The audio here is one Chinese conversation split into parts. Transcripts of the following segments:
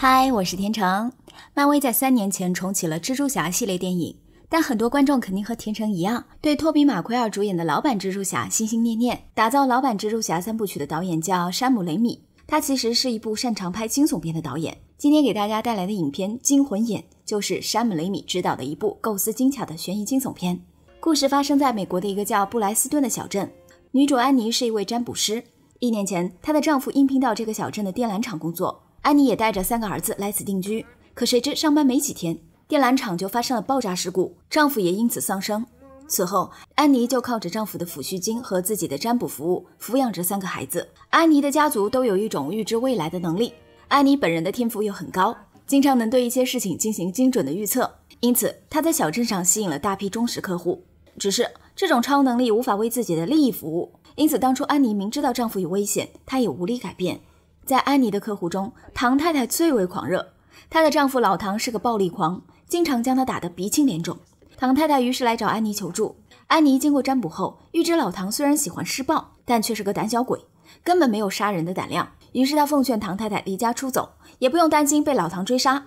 嗨，我是天成。漫威在三年前重启了蜘蛛侠系列电影，但很多观众肯定和天成一样，对托比·马奎尔主演的老版蜘蛛侠心心念念。打造老版蜘蛛侠三部曲的导演叫山姆·雷米，他其实是一部擅长拍惊悚片的导演。今天给大家带来的影片《惊魂眼》就是山姆·雷米执导的一部构思精巧的悬疑惊悚片。故事发生在美国的一个叫布莱斯顿的小镇，女主安妮是一位占卜师。一年前，她的丈夫应聘到这个小镇的电缆厂工作。安妮也带着三个儿子来此定居，可谁知上班没几天，电缆厂就发生了爆炸事故，丈夫也因此丧生。此后，安妮就靠着丈夫的抚恤金和自己的占卜服务，抚养着三个孩子。安妮的家族都有一种预知未来的能力，安妮本人的天赋又很高，经常能对一些事情进行精准的预测，因此她在小镇上吸引了大批忠实客户。只是这种超能力无法为自己的利益服务，因此当初安妮明知道丈夫有危险，她也无力改变。在安妮的客户中，唐太太最为狂热。她的丈夫老唐是个暴力狂，经常将她打得鼻青脸肿。唐太太于是来找安妮求助。安妮经过占卜后，预知老唐虽然喜欢施暴，但却是个胆小鬼，根本没有杀人的胆量。于是她奉劝唐太太离家出走，也不用担心被老唐追杀。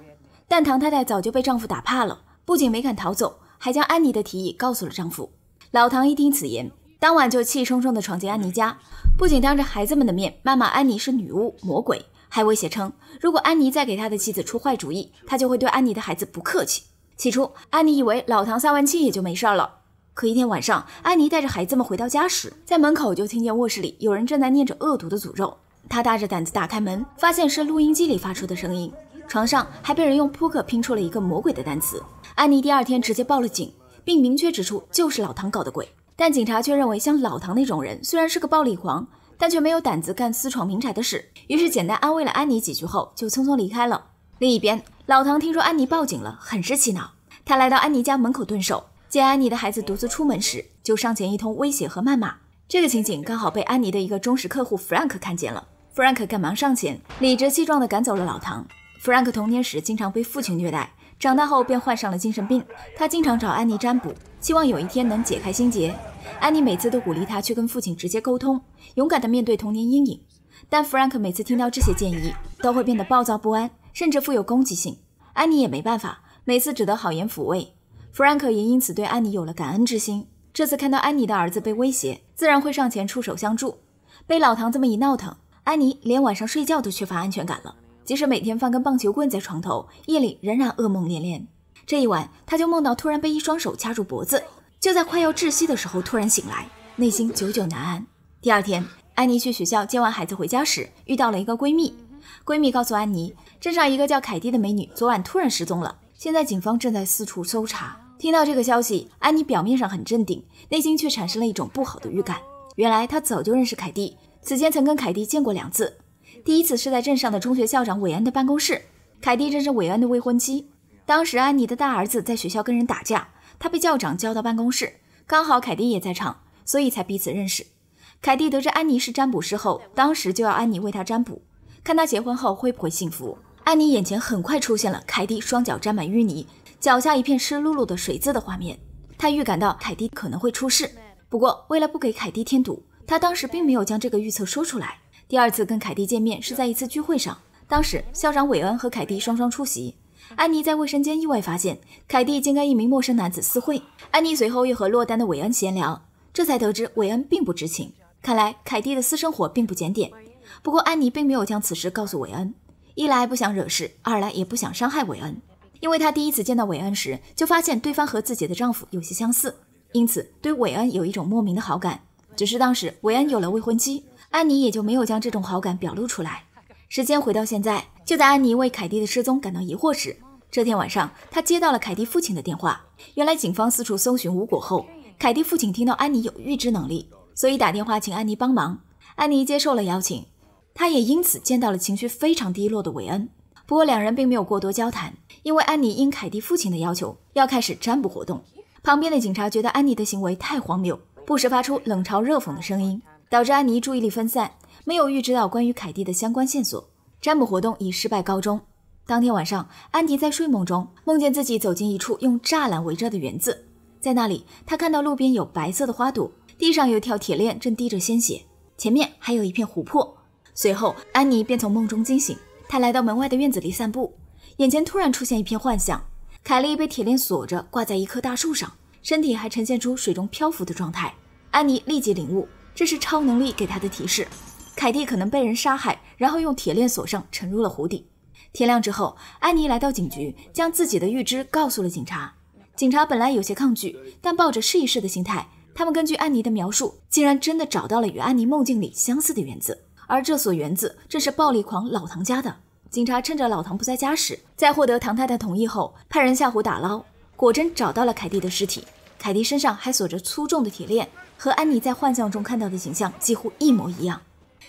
但唐太太早就被丈夫打怕了，不仅没敢逃走，还将安妮的提议告诉了丈夫。老唐一听此言，当晚就气冲冲地闯进安妮家。不仅当着孩子们的面谩骂安妮是女巫、魔鬼，还威胁称，如果安妮再给他的妻子出坏主意，他就会对安妮的孩子不客气。起初，安妮以为老唐撒完气也就没事儿了。可一天晚上，安妮带着孩子们回到家时，在门口就听见卧室里有人正在念着恶毒的诅咒。她大着胆子打开门，发现是录音机里发出的声音，床上还被人用扑克拼出了一个魔鬼的单词。安妮第二天直接报了警，并明确指出就是老唐搞的鬼。但警察却认为，像老唐那种人虽然是个暴力狂，但却没有胆子干私闯民宅的事。于是，简单安慰了安妮几句后，就匆匆离开了。另一边，老唐听说安妮报警了，很是气恼。他来到安妮家门口蹲守，见安妮的孩子独自出门时，就上前一通威胁和谩骂。这个情景刚好被安妮的一个忠实客户 Frank 看见了。Frank 赶忙上前，理直气壮地赶走了老唐。Frank 童年时经常被父亲虐待，长大后便患上了精神病。他经常找安妮占卜。希望有一天能解开心结，安妮每次都鼓励他去跟父亲直接沟通，勇敢地面对童年阴影。但弗兰克每次听到这些建议，都会变得暴躁不安，甚至富有攻击性。安妮也没办法，每次只得好言抚慰。弗兰克也因此对安妮有了感恩之心。这次看到安妮的儿子被威胁，自然会上前出手相助。被老唐这么一闹腾，安妮连晚上睡觉都缺乏安全感了。即使每天放根棒球棍在床头，夜里仍然噩梦连连。这一晚，他就梦到突然被一双手掐住脖子，就在快要窒息的时候，突然醒来，内心久久难安。第二天，安妮去学校接完孩子回家时，遇到了一个闺蜜。闺蜜告诉安妮，镇上一个叫凯蒂的美女昨晚突然失踪了，现在警方正在四处搜查。听到这个消息，安妮表面上很镇定，内心却产生了一种不好的预感。原来，她早就认识凯蒂，此前曾跟凯蒂见过两次。第一次是在镇上的中学校长韦恩的办公室，凯蒂正是韦恩的未婚妻。当时安妮的大儿子在学校跟人打架，他被校长叫到办公室，刚好凯蒂也在场，所以才彼此认识。凯蒂得知安妮是占卜师后，当时就要安妮为他占卜，看他结婚后会不会幸福。安妮眼前很快出现了凯蒂双脚沾满淤泥，脚下一片湿漉漉的水渍的画面，她预感到凯蒂可能会出事。不过为了不给凯蒂添堵，她当时并没有将这个预测说出来。第二次跟凯蒂见面是在一次聚会上，当时校长韦恩和凯蒂双双出席。安妮在卫生间意外发现凯蒂竟跟一名陌生男子私会，安妮随后又和落单的韦恩闲聊，这才得知韦恩并不知情。看来凯蒂的私生活并不检点，不过安妮并没有将此事告诉韦恩，一来不想惹事，二来也不想伤害韦恩，因为她第一次见到韦恩时就发现对方和自己的丈夫有些相似，因此对韦恩有一种莫名的好感。只是当时韦恩有了未婚妻，安妮也就没有将这种好感表露出来。时间回到现在，就在安妮为凯蒂的失踪感到疑惑时。这天晚上，他接到了凯蒂父亲的电话。原来，警方四处搜寻无果后，凯蒂父亲听到安妮有预知能力，所以打电话请安妮帮忙。安妮接受了邀请，他也因此见到了情绪非常低落的韦恩。不过，两人并没有过多交谈，因为安妮因凯蒂父亲的要求要开始占卜活动。旁边的警察觉得安妮的行为太荒谬，不时发出冷嘲热讽的声音，导致安妮注意力分散，没有预知到关于凯蒂的相关线索。占卜活动以失败告终。当天晚上，安迪在睡梦中梦见自己走进一处用栅栏围着的园子，在那里，他看到路边有白色的花朵，地上有条铁链正滴着鲜血，前面还有一片湖泊。随后，安妮便从梦中惊醒，她来到门外的院子里散步，眼前突然出现一片幻想：凯莉被铁链锁着，挂在一棵大树上，身体还呈现出水中漂浮的状态。安妮立即领悟，这是超能力给她的提示，凯蒂可能被人杀害，然后用铁链锁上，沉入了湖底。天亮之后，安妮来到警局，将自己的预知告诉了警察。警察本来有些抗拒，但抱着试一试的心态，他们根据安妮的描述，竟然真的找到了与安妮梦境里相似的园子。而这所园子正是暴力狂老唐家的。警察趁着老唐不在家时，在获得唐太太同意后，派人下湖打捞，果真找到了凯蒂的尸体。凯蒂身上还锁着粗重的铁链，和安妮在幻象中看到的景象几乎一模一样。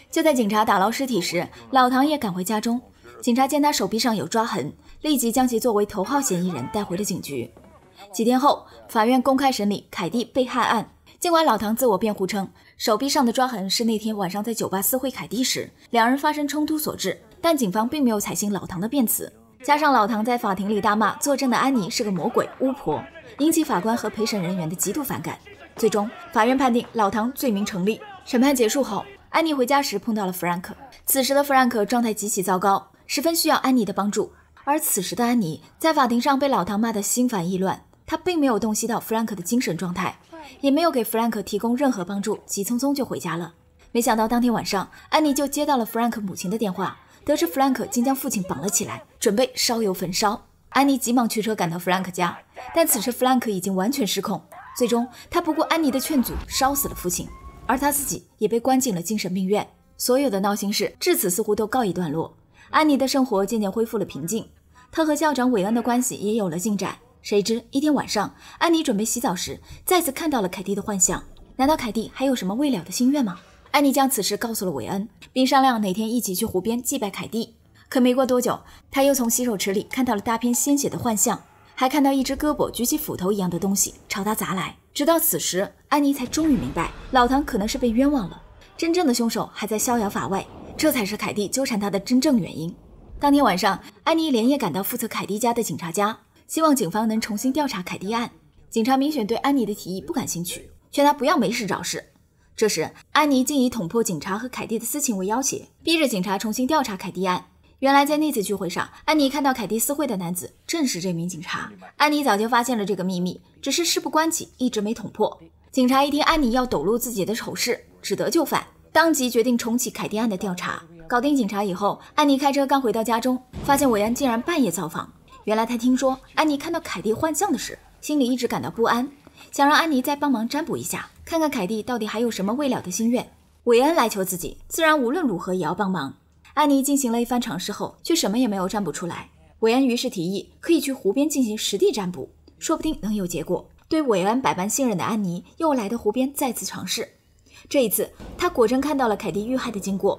就在警察打捞尸体时，老唐也赶回家中。警察见他手臂上有抓痕，立即将其作为头号嫌疑人带回了警局。几天后，法院公开审理凯蒂被害案。尽管老唐自我辩护称，手臂上的抓痕是那天晚上在酒吧私会凯蒂时，两人发生冲突所致，但警方并没有采信老唐的辩词。加上老唐在法庭里大骂作证的安妮是个魔鬼巫婆，引起法官和陪审人员的极度反感。最终，法院判定老唐罪名成立。审判结束后，安妮回家时碰到了弗兰克。此时的弗兰克状态极其糟糕。十分需要安妮的帮助，而此时的安妮在法庭上被老唐骂得心烦意乱，她并没有洞悉到弗兰克的精神状态，也没有给弗兰克提供任何帮助，急匆匆就回家了。没想到当天晚上，安妮就接到了弗兰克母亲的电话，得知弗兰克竟将父亲绑了起来，准备烧油焚烧。安妮急忙驱车赶到弗兰克家，但此时弗兰克已经完全失控，最终他不顾安妮的劝阻，烧死了父亲，而他自己也被关进了精神病院。所有的闹心事至此似乎都告一段落。安妮的生活渐渐恢复了平静，她和校长韦恩的关系也有了进展。谁知一天晚上，安妮准备洗澡时，再次看到了凯蒂的幻象。难道凯蒂还有什么未了的心愿吗？安妮将此事告诉了韦恩，并商量哪天一起去湖边祭拜凯蒂。可没过多久，她又从洗手池里看到了大片鲜血的幻象，还看到一只胳膊举起斧头一样的东西朝她砸来。直到此时，安妮才终于明白，老唐可能是被冤枉了，真正的凶手还在逍遥法外。这才是凯蒂纠缠他的真正原因。当天晚上，安妮连夜赶到负责凯蒂家的警察家，希望警方能重新调查凯蒂案。警察明显对安妮的提议不感兴趣，劝她不要没事找事。这时，安妮竟以捅破警察和凯蒂的私情为要挟，逼着警察重新调查凯蒂案。原来，在那次聚会上，安妮看到凯蒂私会的男子正是这名警察。安妮早就发现了这个秘密，只是事不关己，一直没捅破。警察一听安妮要抖露自己的丑事，只得就范。当即决定重启凯蒂案的调查。搞定警察以后，安妮开车刚回到家中，发现韦恩竟然半夜造访。原来他听说安妮看到凯蒂幻象的事，心里一直感到不安，想让安妮再帮忙占卜一下，看看凯蒂到底还有什么未了的心愿。韦恩来求自己，自然无论如何也要帮忙。安妮进行了一番尝试后，却什么也没有占卜出来。韦恩于是提议可以去湖边进行实地占卜，说不定能有结果。对韦恩百般信任的安妮，又来到湖边再次尝试。这一次，他果真看到了凯蒂遇害的经过。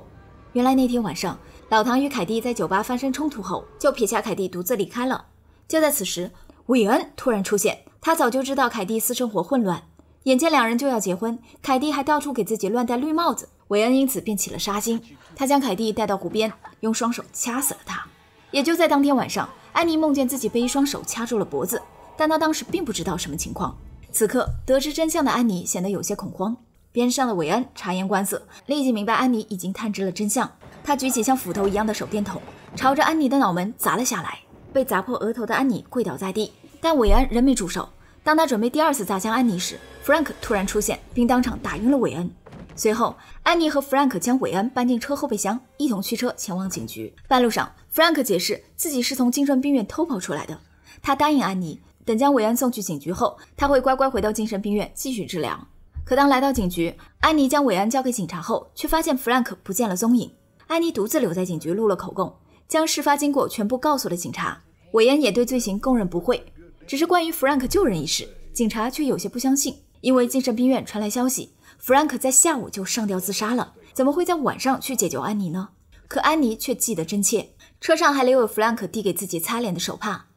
原来那天晚上，老唐与凯蒂在酒吧发生冲突后，就撇下凯蒂独自离开了。就在此时，韦恩突然出现。他早就知道凯蒂私生活混乱，眼见两人就要结婚，凯蒂还到处给自己乱戴绿帽子，韦恩因此便起了杀心。他将凯蒂带到湖边，用双手掐死了她。也就在当天晚上，安妮梦见自己被一双手掐住了脖子，但她当时并不知道什么情况。此刻得知真相的安妮显得有些恐慌。边上的韦恩察言观色，立即明白安妮已经探知了真相。他举起像斧头一样的手电筒，朝着安妮的脑门砸了下来。被砸破额头的安妮跪倒在地，但韦恩仍没住手。当他准备第二次砸向安妮时，Frank 突然出现，并当场打晕了韦恩。随后，安妮和 Frank 将韦恩搬进车后备箱，一同驱车前往警局。半路上，Frank 解释自己是从精神病院偷跑出来的。他答应安妮，等将韦恩送去警局后，他会乖乖回到精神病院继续治疗。可当来到警局，安妮将韦恩交给警察后，却发现弗兰克不见了踪影。安妮独自留在警局录了口供，将事发经过全部告诉了警察。韦恩也对罪行供认不讳，只是关于弗兰克救人一事，警察却有些不相信，因为精神病院传来消息，弗兰克在下午就上吊自杀了，怎么会在晚上去解救安妮呢？可安妮却记得真切，车上还留有弗兰克递给自己擦脸的手帕。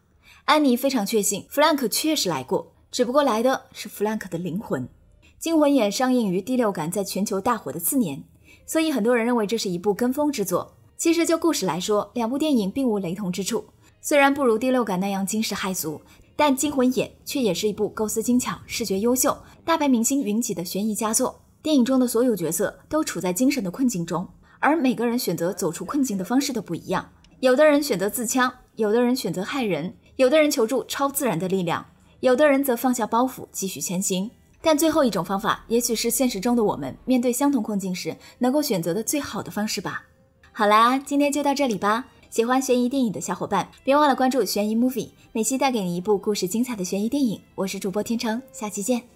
安妮非常确信弗兰克确实来过，只不过来的是弗兰克的灵魂。《惊魂眼》上映于《第六感》在全球大火的次年，所以很多人认为这是一部跟风之作。其实就故事来说，两部电影并无雷同之处。虽然不如《第六感》那样惊世骇俗，但《惊魂眼》却也是一部构思精巧、视觉优秀、大牌明星云集的悬疑佳作。电影中的所有角色都处在精神的困境中，而每个人选择走出困境的方式都不一样。有的人选择自枪，有的人选择害人，有的人求助超自然的力量，有的人则放下包袱继续前行。但最后一种方法，也许是现实中的我们面对相同困境时能够选择的最好的方式吧。好啦，今天就到这里吧。喜欢悬疑电影的小伙伴，别忘了关注悬疑 movie，每期带给你一部故事精彩的悬疑电影。我是主播天成，下期见。